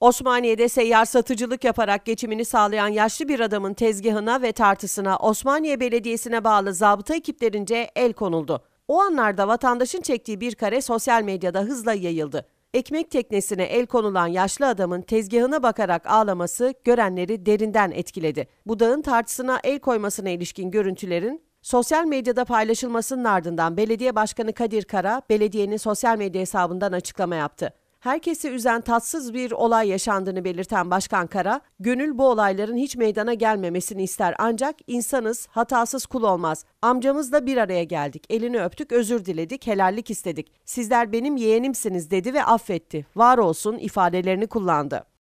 Osmaniye'de seyyar satıcılık yaparak geçimini sağlayan yaşlı bir adamın tezgahına ve tartısına Osmaniye Belediyesi'ne bağlı zabıta ekiplerince el konuldu. O anlarda vatandaşın çektiği bir kare sosyal medyada hızla yayıldı. Ekmek teknesine el konulan yaşlı adamın tezgahına bakarak ağlaması görenleri derinden etkiledi. Budağın tartısına el koymasına ilişkin görüntülerin sosyal medyada paylaşılmasının ardından belediye başkanı Kadir Kara belediyenin sosyal medya hesabından açıklama yaptı herkesi üzen tatsız bir olay yaşandığını belirten Başkan Kara, gönül bu olayların hiç meydana gelmemesini ister ancak insanız, hatasız kul olmaz. Amcamızla bir araya geldik, elini öptük, özür diledik, helallik istedik. Sizler benim yeğenimsiniz dedi ve affetti. Var olsun ifadelerini kullandı.